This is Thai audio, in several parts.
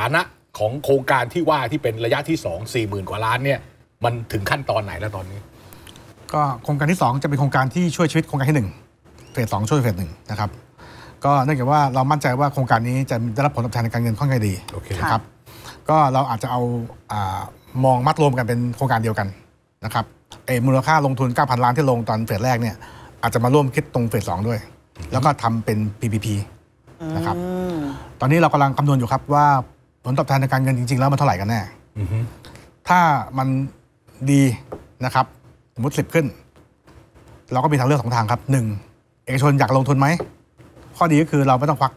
ฐานะของโครงการที่ว่าที่เป็นระยะที่ 2 4 0,000กว่าล้านเนี่ยมันถึงขั้นตอนไหนแล้วตอนนี้ก็โครงการที่ 2 จะเป็นโครงการที่ช่วยชีวิตโครงการที่1เฟสสองช่วยเฟสหนึ่งนะครับ ก็เนื่องจากว่าเรามั่นใจว่าโครงการนี้จะได้รับผลตอบแทนในการเงินค่อนข้างดีนะครับก็เราอาจจะเอามองมัดรวมกันเป็นโครงการเดียวกันนะครับเอมูลค่าลงทุน9,000ล้านที่ลงตอนเฟสแรกเนี่ยอาจจะมาร่วมคิดตรงเฟสสองด้วยแล้วก็ทำเป็น PPP นะครับตอนนี้เรากำลังคำนวณอยู่ครับว่าผลตอบแทนทางการเงินจริง ๆแล้วมันเท่าไหร่กันแน่ ถ้ามันดีนะครับสมมติสิบขึ้น เราก็มีทางเลือกสองทางครับหนึ่งเอกชนอยากลงทุนไหม ข้อดีก็คือเราไม่ต้องควัก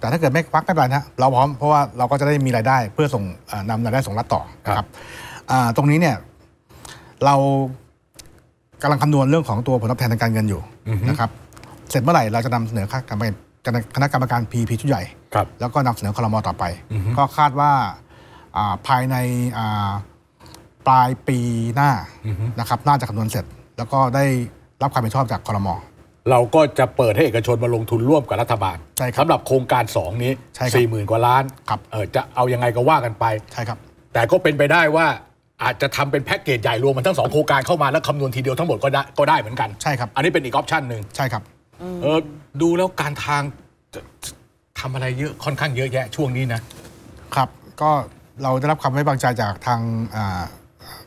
แต่ถ้าเกิดไม่ควักไม่เป็นไรนะเราพร้อมเพราะว่าเราก็จะได้มีรายได้ เพื่อส่งนำรายได้ส่งรัฐต่อครับตรงนี้เนี่ย เรากำลังคำนวณเรื่องของตัวผลตอบแทนทางการเงินอยู่นะครับ เสร็จเมื่อไหร่เราจะนำเสนอค่าการคณะกรรมการพีพีชุดใหญ่ แล้วก็นำเสนอคอรมอต่อไป ก็คาดว่าภายในปลายปีหน้านะครับน่าจะคำนวณเสร็จ แล้วก็ได้รับความเป็นชอบจากคอรมอเราก็จะเปิดให้เอกชนมาลงทุนร่วมกับรัฐบาลใช่ครับสำหรับโครงการ 2 นี้สี่หมื่นกว่าล้านครับเออจะเอายังไงก็ว่ากันไปใช่ครับ แต่ก็เป็นไปได้ว่าอาจจะทำเป็นแพ็กเกจใหญ่รวมมันทั้งสองโครงการเข้ามาแล้วคำนวณทีเดียวทั้งหมดก็ได้ก็ได้เหมือนกันใช่ครับอันนี้เป็นอีกออปชั่นหนึ่งใช่ครับเออดูแล้วการทางทำอะไรเยอะค่อนข้างเยอะแยะช่วงนี้นะ ครับ ก็เราได้รับความไว้วางใจจากทาง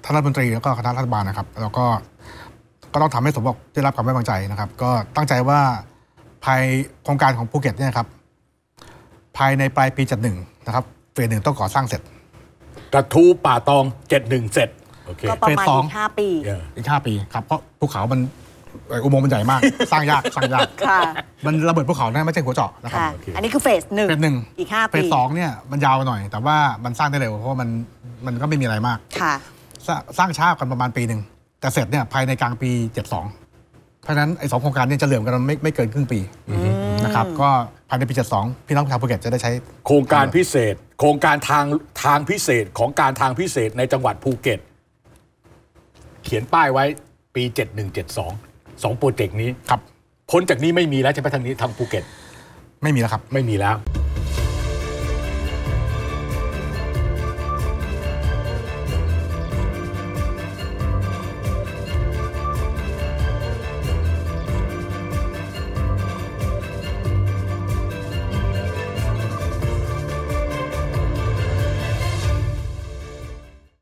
ท่านรัฐมนตรีแล้วก็คณะรัฐบาลนะครับ แล้วก็ก็ต้องทำให้สมบอกได้รับความไว้วางใจนะครับ ก็ตั้งใจว่าภายโครงการของภูเก็ตเนี่ยครับ ภายในปลายปีเจ็ดหนึ่งนะครับ เฟสหนึ่งต้องก่อสร้างเสร็จ กระทูป่าตองเจ็ดหนึ่งเสร็จก็ประมาณอีกห้าปีอีกห้าปีครับเพราะภูเขามันอุโมงค์มันใหญ่มากสร้างยากสร้างยากมันระเบิดภูเขานะไม่ใช่หัวเจาะนะครับอันนี้คือเฟสหนึ่งเฟสหนึ่งอีกห้าปีเฟสสองเนี่ยมันยาวหน่อย แต่ว่ามันสร้างได้เร็วเพราะมันมันก็ไม่มีอะไรมากค่ะ สร้างช้ากันประมาณปีหนึ่ง แต่เสร็จเนี่ยภายในกลางปีเจ็ดสองเพราะนั้นไอ้สองโครงการเนี่ยจะเหลื่อมกันไม่ไม่เกินครึ่งปีนะครับก็ภายในปีเจ็ดสองพี่น้องชาวภูเก็ตจะได้ใช้ โครงการพิเศษ โครงการทางทางพิเศษของการทางพิเศษในจังหวัดภูเก็ต เขียนป้ายไว้ปี7172สองโปรเจกต์นี้ครับพ้นจากนี้ไม่มีแล้วใช่ไหมทางนี้ทางภูเก็ต ไม่มีแล้วครับไม่มีแล้ว